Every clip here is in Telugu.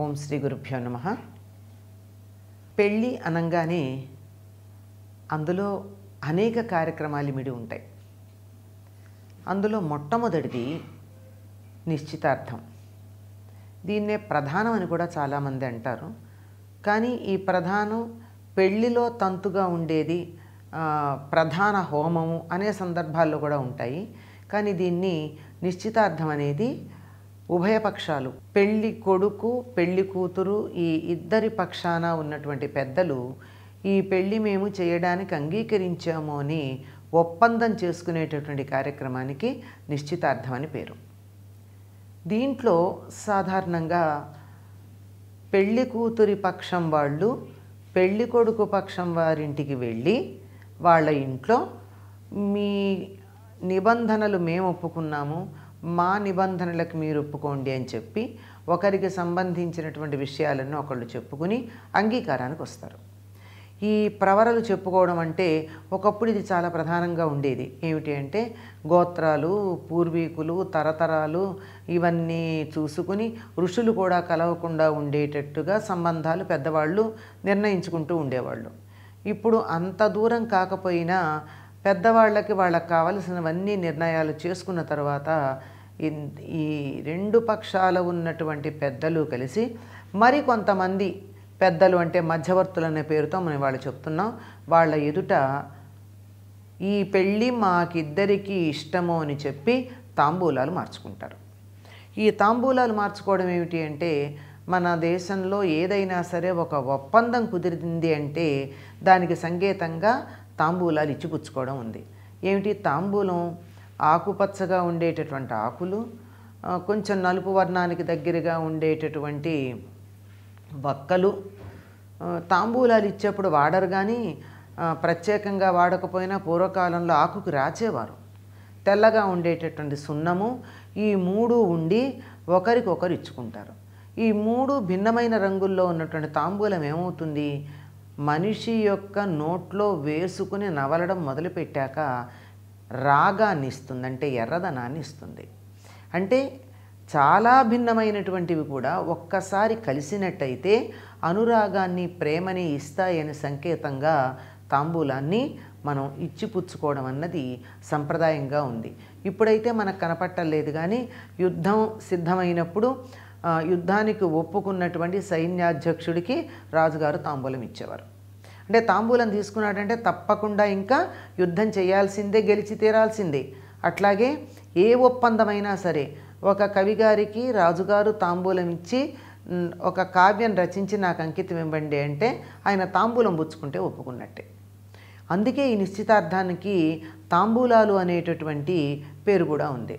ఓం శ్రీ గురుభ్యో నమ పెళ్ళి అనగానే అందులో అనేక కార్యక్రమాలు ఇమిడి ఉంటాయి అందులో మొట్టమొదటిది నిశ్చితార్థం దీన్నే ప్రధానం అని కూడా చాలామంది అంటారు కానీ ఈ ప్రధానం పెళ్ళిలో తంతుగా ఉండేది ప్రధాన హోమము అనే సందర్భాల్లో కూడా ఉంటాయి కానీ దీన్ని నిశ్చితార్థం అనేది ఉభయ పక్షాలు పెళ్లి కొడుకు పెళ్లి కూతురు ఈ ఇద్దరి పక్షాన ఉన్నటువంటి పెద్దలు ఈ పెళ్లి మేము చేయడానికి అంగీకరించాము అని ఒప్పందం చేసుకునేటటువంటి కార్యక్రమానికి నిశ్చితార్థం అని పేరు దీంట్లో సాధారణంగా పెళ్లి కూతురి పక్షం వాళ్ళు పెళ్లి కొడుకు పక్షం వారింటికి వెళ్ళి వాళ్ళ ఇంట్లో మీ నిబంధనలు మేము ఒప్పుకున్నాము మా నిబంధనలకు మీరు ఒప్పుకోండి అని చెప్పి ఒకరికి సంబంధించినటువంటి విషయాలను ఒకళ్ళు చెప్పుకుని అంగీకారానికి వస్తారు ఈ ప్రవరలు చెప్పుకోవడం అంటే ఒకప్పుడు ఇది చాలా ప్రధానంగా ఉండేది ఏమిటి అంటే గోత్రాలు పూర్వీకులు తరతరాలు ఇవన్నీ చూసుకుని ఋషులు కూడా కలవకుండా ఉండేటట్టుగా సంబంధాలు పెద్దవాళ్ళు నిర్ణయించుకుంటూ ఉండేవాళ్ళు ఇప్పుడు అంత దూరం కాకపోయినా పెద్దవాళ్ళకి వాళ్ళకి కావలసినవన్నీ నిర్ణయాలు చేసుకున్న తర్వాత ఈ రెండు పక్షాల ఉన్నటువంటి పెద్దలు కలిసి మరి కొంతమంది పెద్దలు అంటే మధ్యవర్తులు అనే పేరుతో మనం వాళ్ళు చెప్తున్నాం వాళ్ళ ఎదుట ఈ పెళ్ళి మాకిద్దరికీ ఇష్టము అని చెప్పి తాంబూలాలు మార్చుకుంటారు ఈ తాంబూలాలు మార్చుకోవడం ఏమిటి అంటే మన దేశంలో ఏదైనా సరే ఒక ఒప్పందం కుదిరింది అంటే దానికి సంకేతంగా తాంబూలాలు ఇచ్చిపుచ్చుకోవడం ఉంది ఏమిటి తాంబూలం ఆకుపచ్చగా ఉండేటటువంటి ఆకులు కొంచెం నలుపు వర్ణానికి దగ్గరగా ఉండేటటువంటి వక్కలు తాంబూలాలు ఇచ్చేప్పుడు వాడరు కానీ ప్రత్యేకంగా వాడకపోయినా పూర్వకాలంలో ఆకుకు రాచేవారు తెల్లగా ఉండేటటువంటి సున్నము ఈ మూడు ఉండి ఒకరికొకరు ఇచ్చుకుంటారు ఈ మూడు భిన్నమైన రంగుల్లో ఉన్నటువంటి తాంబూలం ఏమవుతుంది మనిషి యొక్క నోట్లో వేసుకుని నవలడం మొదలుపెట్టాక రాగాన్ని ఇస్తుంది అంటే ఎర్రదనాన్ని ఇస్తుంది అంటే చాలా భిన్నమైనటువంటివి కూడా ఒక్కసారి కలిసినట్టయితే అనురాగాన్ని ప్రేమని ఇస్తాయని సంకేతంగా తాంబూలాన్ని మనం ఇచ్చిపుచ్చుకోవడం అన్నది సంప్రదాయంగా ఉంది ఇప్పుడైతే మనకు కనపట్టలేదు కానీ యుద్ధం సిద్ధమైనప్పుడు యుద్ధానికి ఒప్పుకున్నటువంటి సైన్యాధ్యక్షుడికి రాజుగారు తాంబూలం ఇచ్చేవారు అంటే తాంబూలం తీసుకున్నాడంటే తప్పకుండా ఇంకా యుద్ధం చేయాల్సిందే గెలిచి తీరాల్సిందే అట్లాగే ఏ ఒప్పందమైనా సరే ఒక కవిగారికి రాజుగారు తాంబూలం ఇచ్చి ఒక కావ్యం రచించి నాకు అంకితం ఇవ్వండి అంటే ఆయన తాంబూలం పుచ్చుకుంటే ఒప్పుకున్నట్టే అందుకే ఈ నిశ్చితార్థానికి తాంబూలాలు అనేటటువంటి పేరు కూడా ఉంది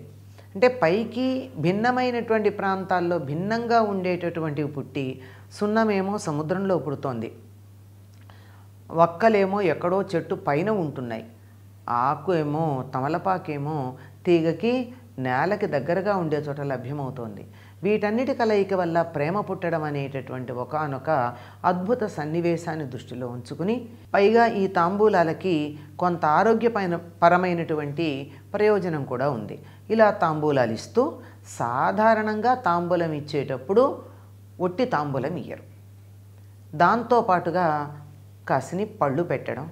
అంటే పైకి భిన్నమైనటువంటి ప్రాంతాల్లో భిన్నంగా ఉండేటటువంటి పుట్టి సున్నమేమో సముద్రంలో పుడుతోంది ఒక్కలేమో ఎక్కడో చెట్టు పైన ఉంటున్నాయి ఆకు ఏమో తమలపాకేమో తీగకి నేలకి దగ్గరగా ఉండే చోట లభ్యమవుతోంది వీటన్నిటి కలయిక వల్ల ప్రేమ పుట్టడం అనేటటువంటి ఒకనొక అద్భుత సన్నివేశాన్ని దృష్టిలో ఉంచుకుని పైగా ఈ తాంబూలాలకి కొంత ఆరోగ్యపైన పరమైనటువంటి ప్రయోజనం కూడా ఉంది ఇలా తాంబూలాలు ఇస్తూ సాధారణంగా తాంబూలం ఇచ్చేటప్పుడు ఒట్టి తాంబూలం ఇయ్యరు దాంతోపాటుగా కాసిని పళ్ళు పెట్టడం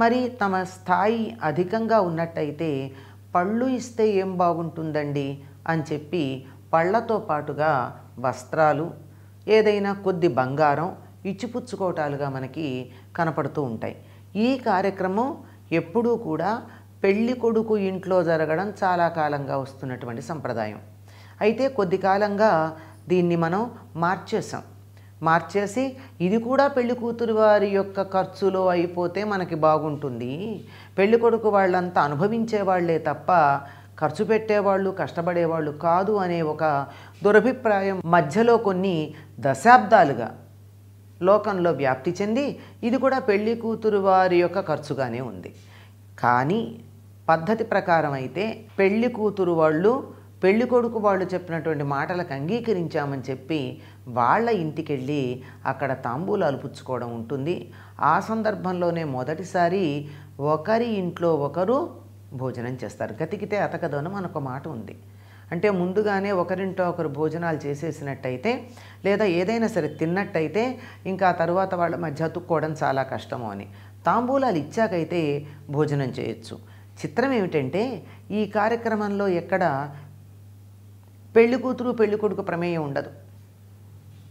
మరి తమ స్థాయి అధికంగా ఉన్నట్టయితే పళ్ళు ఇస్తే ఏం బాగుంటుందండి అని చెప్పి పళ్ళతో పాటుగా వస్త్రాలు ఏదైనా కొద్ది బంగారం ఇచ్చిపుచ్చుకోవటాలుగా మనకి కనపడుతూ ఉంటాయి ఈ కార్యక్రమం ఎప్పుడూ కూడా పెళ్లి కొడుకు ఇంట్లో జరగడం చాలా కాలంగా వస్తున్నటువంటి సంప్రదాయం అయితే కొద్ది కాలంగా దీన్ని మనం మార్చేసాం మార్చేసి ఇది కూడా పెళ్లి కూతురు వారి యొక్క ఖర్చులో అయిపోతే మనకి బాగుంటుంది పెళ్లి కొడుకు వాళ్ళంతా అనుభవించేవాళ్లే తప్ప ఖర్చు పెట్టేవాళ్ళు కష్టపడేవాళ్ళు కాదు అనే ఒక దురభిప్రాయం మధ్యలో కొన్ని దశాబ్దాలుగా లోకంలో వ్యాప్తి చెంది ఇది కూడా పెళ్లి కూతురు వారి యొక్క ఖర్చుగానే ఉంది కానీ పద్ధతి ప్రకారం అయితే పెళ్లి కూతురు వాళ్ళు పెళ్లి కొడుకు వాళ్ళు చెప్పినటువంటి మాటలకు అంగీకరించామని చెప్పి వాళ్ళ ఇంటికి వెళ్ళి అక్కడ తాంబూలాలు పుచ్చుకోవడం ఉంటుంది ఆ సందర్భంలోనే మొదటిసారి ఒకరి ఇంట్లో ఒకరు భోజనం చేస్తారు గతికితే అతకదోనం మనొక మాట ఉంది అంటే ముందుగానే ఒకరింటో ఒకరు భోజనాలు చేసేసినట్టయితే లేదా ఏదైనా సరే తిన్నట్టయితే ఇంకా తర్వాత వాళ్ళ మధ్య అతుక్కోవడం చాలా కష్టము అని తాంబూలాలు ఇచ్చాకైతే భోజనం చేయొచ్చు చిత్రం ఏమిటంటే ఈ కార్యక్రమంలో ఎక్కడ పెళ్లి కూతురు పెళ్లి కొడుకు ప్రమేయం ఉండదు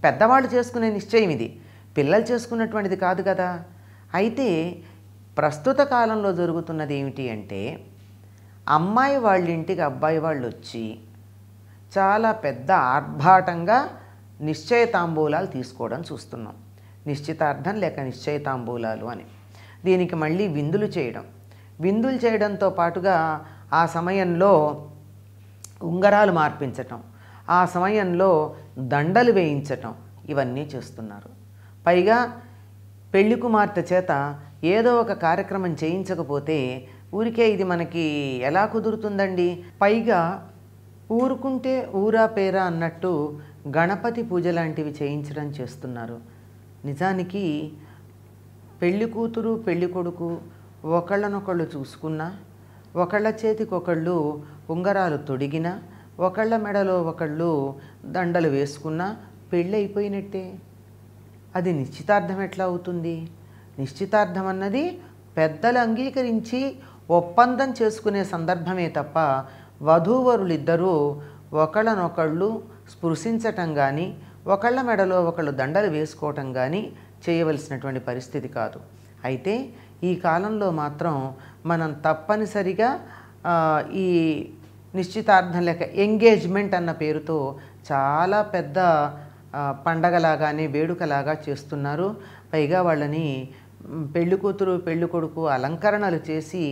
పెద్దవాళ్ళు చేసుకునే నిశ్చయం ఇది పిల్లలు చేసుకున్నటువంటిది కాదు కదా అయితే ప్రస్తుత కాలంలో జరుగుతున్నది ఏమిటి అంటే అమ్మాయి వాళ్ళ ఇంటికి అబ్బాయి వాళ్ళు వచ్చి చాలా పెద్ద ఆర్భాటంగా నిశ్చయ తాంబూలాలు తీసుకోవడం చూస్తున్నాం నిశ్చితార్థం లేక నిశ్చయ తాంబూలాలు అని దీనికి మళ్ళీ విందులు చేయడం విందులు చేయడంతో పాటుగా ఆ సమయంలో ఉంగరాలు మార్పించటం ఆ సమయంలో దండలు వేయించటం ఇవన్నీ చేస్తున్నారు పైగా పెళ్లి కుమార్తె చేత ఏదో ఒక కార్యక్రమం చేయించకపోతే ఊరికే ఇది మనకి ఎలా కుదురుతుందండి పైగా ఊరుకుంటే ఊరా పేరా అన్నట్టు గణపతి పూజ లాంటివి చేయించడం చేస్తున్నారు నిజానికి పెళ్లి కూతురు పెళ్లి కొడుకు ఒకళ్ళనొకళ్ళు చూసుకున్నా ఒకళ్ళ చేతికొకళ్ళు ఉంగరాలు తొడిగిన ఒకళ్ళ మెడలో ఒకళ్ళు దండలు వేసుకున్నా పెళ్ళైపోయినట్టే అది నిశ్చితార్థం ఎట్లా అవుతుంది నిశ్చితార్థం అన్నది పెద్దలు అంగీకరించి ఒప్పందం చేసుకునే సందర్భమే తప్ప వధూవరులిద్దరూ ఒకళ్ళనొకళ్ళు స్పృశించటం కానీ ఒకళ్ళ మెడలో ఒకళ్ళు దండలు వేసుకోవటం కానీ చేయవలసినటువంటి పరిస్థితి కాదు అయితే ఈ కాలంలో మాత్రం మనం తప్పనిసరిగా ఈ నిశ్చితార్థం లేక ఎంగేజ్మెంట్ అన్న పేరుతో చాలా పెద్ద పండగలాగానే వేడుకలాగా చేస్తున్నారు పైగా వాళ్ళని పెళ్ళికూతురు కూతురు కొడుకు అలంకరణలు చేసి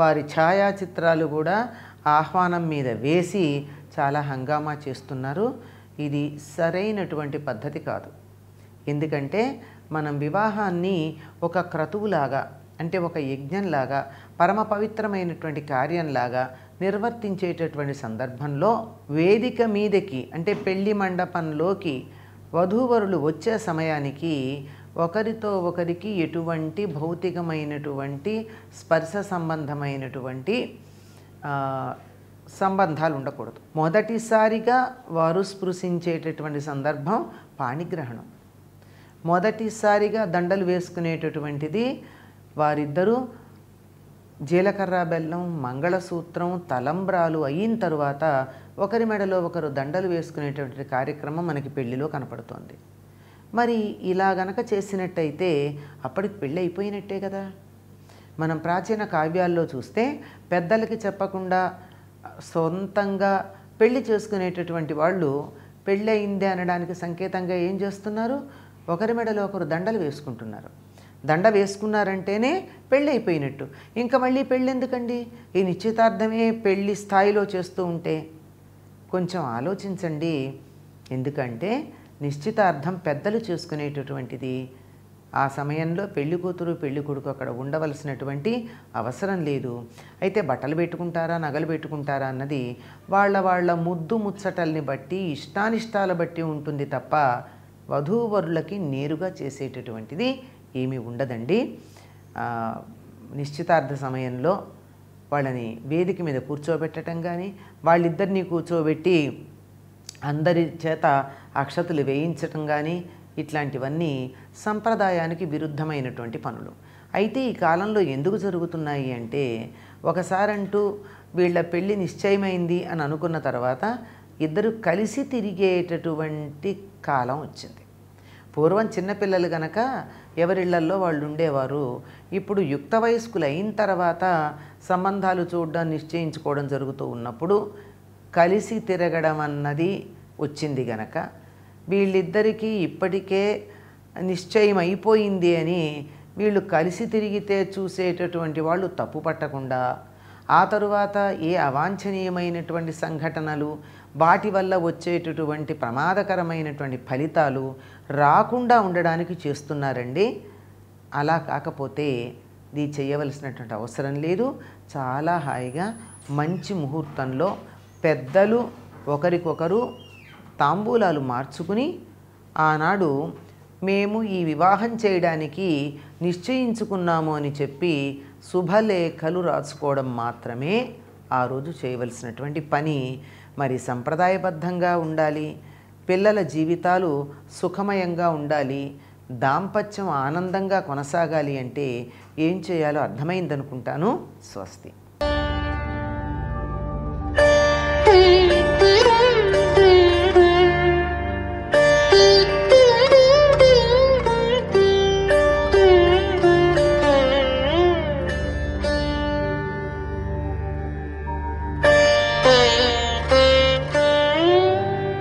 వారి ఛాయాచిత్రాలు కూడా ఆహ్వానం మీద వేసి చాలా హంగామా చేస్తున్నారు ఇది సరైనటువంటి పద్ధతి కాదు ఎందుకంటే మనం వివాహాన్ని ఒక క్రతువులాగా అంటే ఒక యజ్ఞంలాగా పరమ పవిత్రమైనటువంటి కార్యంలాగా నిర్వర్తించేటటువంటి సందర్భంలో వేదిక మీదకి అంటే పెళ్లి మండపంలోకి వధూవరులు వచ్చే సమయానికి ఒకరితో ఒకరికి ఎటువంటి భౌతికమైనటువంటి స్పర్శ సంబంధమైనటువంటి సంబంధాలు ఉండకూడదు మొదటిసారిగా వారు స్పృశించేటటువంటి సందర్భం పాణిగ్రహణం మొదటిసారిగా దండలు వేసుకునేటటువంటిది వారిద్దరూ జీలకర్ర బెల్లం మంగళసూత్రం తలంబ్రాలు అయిన తరువాత ఒకరి మెడలో ఒకరు దండలు వేసుకునేటువంటి కార్యక్రమం మనకి పెళ్లిలో కనపడుతోంది మరి ఇలా గనక చేసినట్టయితే అప్పటికి పెళ్ళి అయిపోయినట్టే కదా మనం ప్రాచీన కావ్యాల్లో చూస్తే పెద్దలకి చెప్పకుండా సొంతంగా పెళ్లి చేసుకునేటటువంటి వాళ్ళు పెళ్ళి అనడానికి సంకేతంగా ఏం చేస్తున్నారు ఒకరి మెడలో ఒకరు దండలు వేసుకుంటున్నారు దండ వేసుకున్నారంటేనే పెళ్ళి అయిపోయినట్టు ఇంకా మళ్ళీ పెళ్ళి ఎందుకండి ఈ నిశ్చితార్థమే పెళ్ళి స్థాయిలో చేస్తూ ఉంటే కొంచెం ఆలోచించండి ఎందుకంటే నిశ్చితార్థం పెద్దలు చేసుకునేటటువంటిది ఆ సమయంలో పెళ్లి కూతురు పెళ్లి కొడుకు అక్కడ ఉండవలసినటువంటి అవసరం లేదు అయితే బట్టలు పెట్టుకుంటారా నగలు పెట్టుకుంటారా అన్నది వాళ్ళ వాళ్ళ ముద్దు ముచ్చటల్ని బట్టి ఇష్టానిష్టాల బట్టి ఉంటుంది తప్ప వధూవరులకి నేరుగా చేసేటటువంటిది ఏమీ ఉండదండి నిశ్చితార్థ సమయంలో వాళ్ళని వేదిక మీద కూర్చోబెట్టడం కానీ వాళ్ళిద్దరినీ కూర్చోబెట్టి అందరి చేత అక్షతలు వేయించటం కానీ ఇట్లాంటివన్నీ సంప్రదాయానికి విరుద్ధమైనటువంటి పనులు అయితే ఈ కాలంలో ఎందుకు జరుగుతున్నాయి అంటే ఒకసారంటూ వీళ్ళ పెళ్ళి నిశ్చయమైంది అని అనుకున్న తర్వాత ఇద్దరు కలిసి తిరిగేటటువంటి కాలం వచ్చింది పూర్వం చిన్నపిల్లలు గనక ఎవరిళ్లల్లో వాళ్ళు ఉండేవారు ఇప్పుడు యుక్త వయస్కులు అయిన తర్వాత సంబంధాలు చూడడం నిశ్చయించుకోవడం జరుగుతూ ఉన్నప్పుడు కలిసి తిరగడం అన్నది వచ్చింది గనక వీళ్ళిద్దరికీ ఇప్పటికే నిశ్చయం అయిపోయింది అని వీళ్ళు కలిసి తిరిగితే చూసేటటువంటి వాళ్ళు తప్పు పట్టకుండా ఆ తరువాత ఏ అవాంఛనీయమైనటువంటి సంఘటనలు వాటి వల్ల వచ్చేటటువంటి ప్రమాదకరమైనటువంటి ఫలితాలు రాకుండా ఉండడానికి చేస్తున్నారండి అలా కాకపోతే ఇది చేయవలసినటువంటి అవసరం లేదు చాలా హాయిగా మంచి ముహూర్తంలో పెద్దలు ఒకరికొకరు తాంబూలాలు మార్చుకుని ఆనాడు మేము ఈ వివాహం చేయడానికి నిశ్చయించుకున్నాము అని చెప్పి శుభలేఖలు రాసుకోవడం మాత్రమే ఆ రోజు చేయవలసినటువంటి పని మరి సంప్రదాయబద్ధంగా ఉండాలి పిల్లల జీవితాలు సుఖమయంగా ఉండాలి దాంపత్యం ఆనందంగా కొనసాగాలి అంటే ఏం చేయాలో అర్థమైందనుకుంటాను స్వస్తి